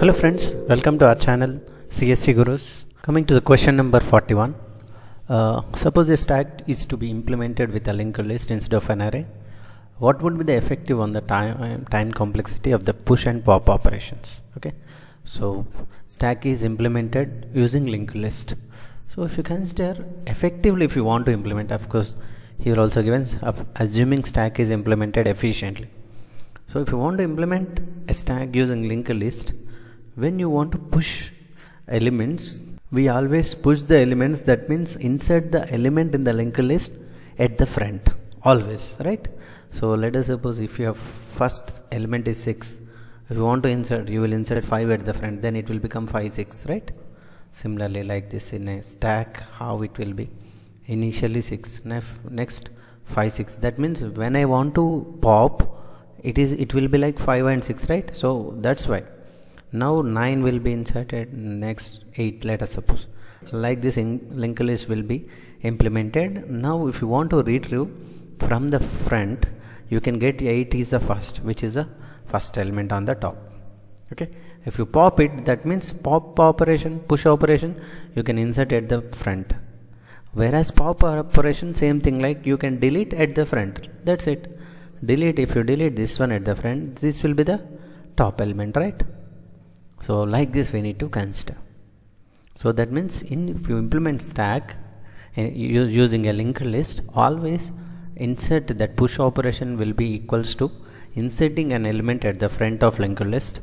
Hello friends, welcome to our channel CSC Gurus. Coming to the question number 41. Uh, suppose a stack is to be implemented with a linked list instead of an array. What would be the effective on the time, um, time complexity of the push and pop operations? Okay, so stack is implemented using linked list. So if you consider effectively if you want to implement, of course, here also given assuming stack is implemented efficiently. So if you want to implement a stack using linked list, when you want to push elements we always push the elements that means insert the element in the linked list at the front always right so let us suppose if your first element is 6 if you want to insert you will insert 5 at the front then it will become 5 6 right similarly like this in a stack how it will be initially 6 next 5 6 that means when I want to pop it is it will be like 5 and 6 right so that's why now 9 will be inserted next 8 let us suppose like this linked list will be implemented now if you want to retrieve from the front you can get 8 is the first which is the first element on the top okay if you pop it that means pop operation push operation you can insert at the front whereas pop operation same thing like you can delete at the front that's it delete if you delete this one at the front this will be the top element right so like this we need to consider so that means in if you implement stack uh, using a linked list always insert that push operation will be equals to inserting an element at the front of linked list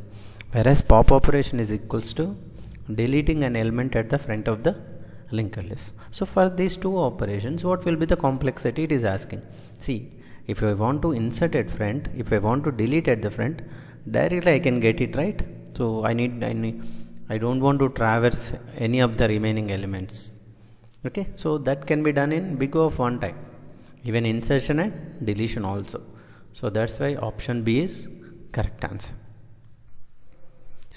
whereas pop operation is equals to deleting an element at the front of the linked list so for these two operations what will be the complexity it is asking see if I want to insert at front if I want to delete at the front directly I can get it right so I need I need I don't want to traverse any of the remaining elements okay so that can be done in big O of one time even insertion and deletion also so that's why option B is correct answer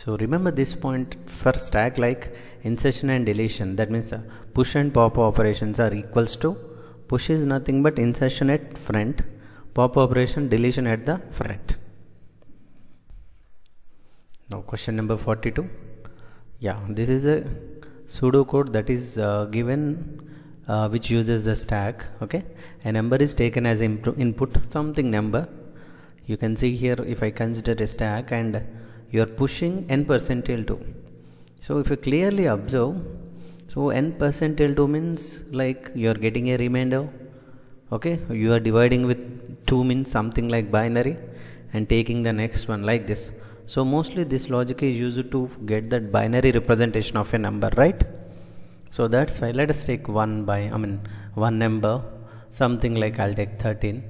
so remember this point for stack like insertion and deletion that means uh, push and pop operations are equals to push is nothing but insertion at front pop operation deletion at the front now question number 42 yeah this is a pseudocode that is uh, given uh, which uses the stack okay a number is taken as input something number you can see here if I consider a stack and you are pushing n percentile two. so if you clearly observe so n percentile two means like you are getting a remainder okay you are dividing with 2 means something like binary and taking the next one like this so mostly this logic is used to get that binary representation of a number, right? So that's why let us take one by I mean one number, something like I'll take 13.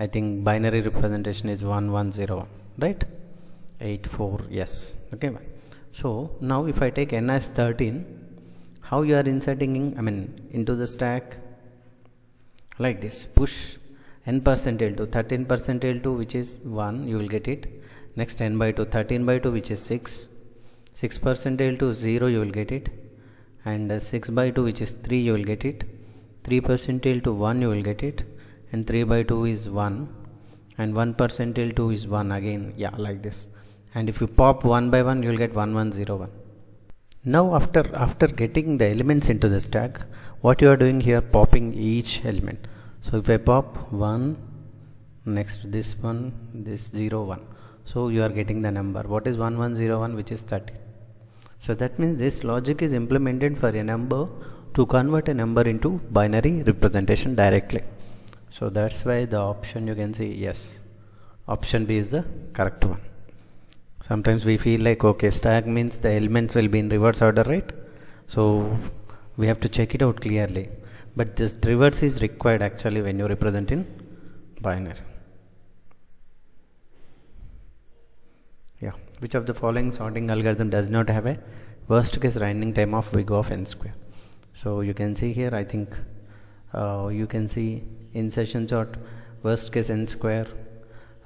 I think binary representation is 1101, right? 84, yes. Okay. So now if I take n as 13, how you are inserting in, I mean into the stack like this push n percentile to 13 percentile to which is 1 you will get it next 10 by 2 13 by 2 which is 6 6 percentile to 0 you will get it and uh, 6 by 2 which is 3 you will get it 3 percentile to 1 you will get it and 3 by 2 is 1 and 1 percentile to is 1 again yeah like this and if you pop 1 by 1 you will get 1101 now after after getting the elements into the stack what you are doing here popping each element so if I pop 1 next this one this 0 1 so you are getting the number what is 1101 which is 30 so that means this logic is implemented for a number to convert a number into binary representation directly so that's why the option you can see yes option B is the correct one sometimes we feel like okay stack means the elements will be in reverse order right so we have to check it out clearly but this reverse is required actually when you represent in binary Which of the following sorting algorithm does not have a worst case running time of VIGO of n square? So you can see here, I think uh, you can see insertion sort, worst case n square,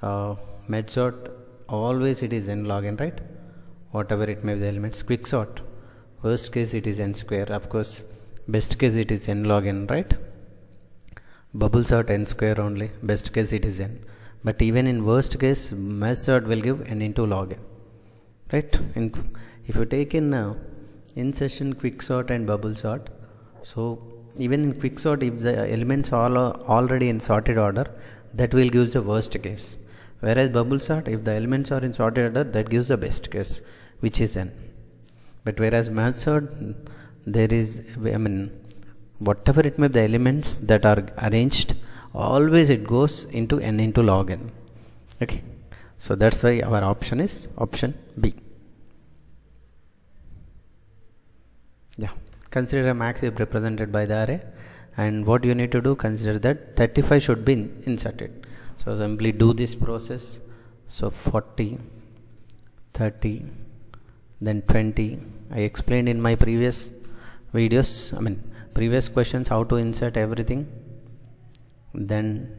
uh, med sort, always it is n log n, right? Whatever it may be the elements, quick sort, worst case it is n square, of course, best case it is n log n, right? Bubble sort n square only, best case it is n but even in worst case mesh sort will give n into log n right and if you take in uh, in session sort and bubble sort so even in quick sort, if the elements all are already in sorted order that will give the worst case whereas bubble sort if the elements are in sorted order that gives the best case which is n but whereas merge sort there is i mean whatever it may be the elements that are arranged always it goes into n into log n okay so that's why our option is option B. Yeah, consider a max is represented by the array and what you need to do consider that 35 should be inserted. So simply do this process. So 40, 30, then 20. I explained in my previous videos, I mean previous questions how to insert everything. Then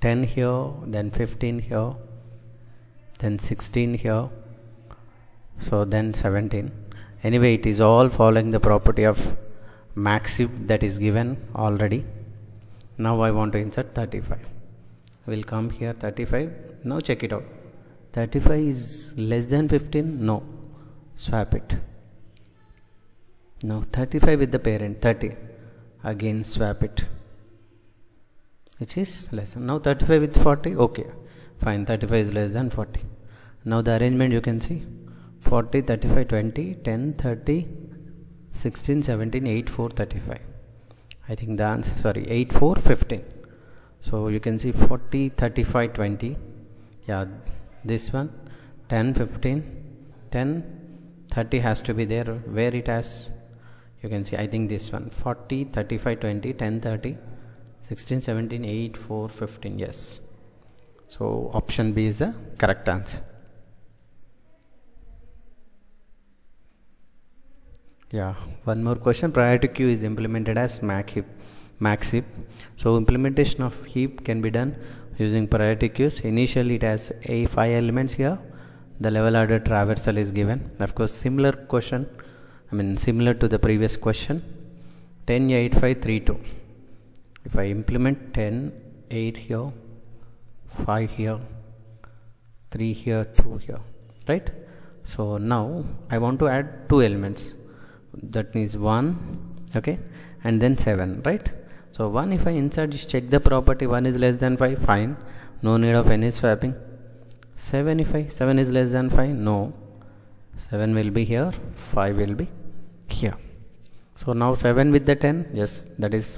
10 here, then 15 here, then 16 here so then 17 anyway it is all following the property of maxim that is given already now I want to insert 35 will come here 35 now check it out 35 is less than 15 no swap it now 35 with the parent 30 again swap it which is less than now 35 with 40 okay fine 35 is less than 40 now the arrangement you can see 40 35 20 10 30 16 17 8 4 35 I think the answer sorry 8 4 15 so you can see 40 35 20 yeah this one 10 15 10 30 has to be there where it has you can see I think this one 40 35 20 10 30 16 17 8 4 15 yes so option B is the correct answer yeah one more question priority queue is implemented as mac heap max heap so implementation of heap can be done using priority queues initially it has a five elements here the level order traversal is given of course similar question i mean similar to the previous question 10 8 5 3 2 if i implement 10 8 here 5 here 3 here 2 here right so now i want to add two elements that means 1 okay and then 7 right so 1 if I insert just check the property 1 is less than 5 fine no need of any swapping 7 if I 7 is less than 5 no 7 will be here 5 will be here so now 7 with the 10 yes that is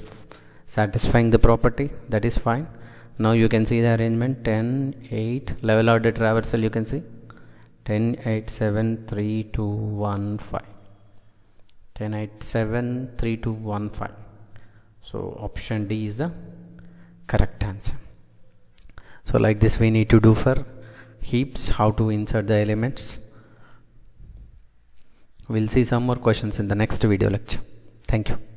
satisfying the property that is fine now you can see the arrangement 10 8 level order traversal you can see 10 8 7 3 2 1 5 then so option D is the correct answer so like this we need to do for heaps how to insert the elements we'll see some more questions in the next video lecture thank you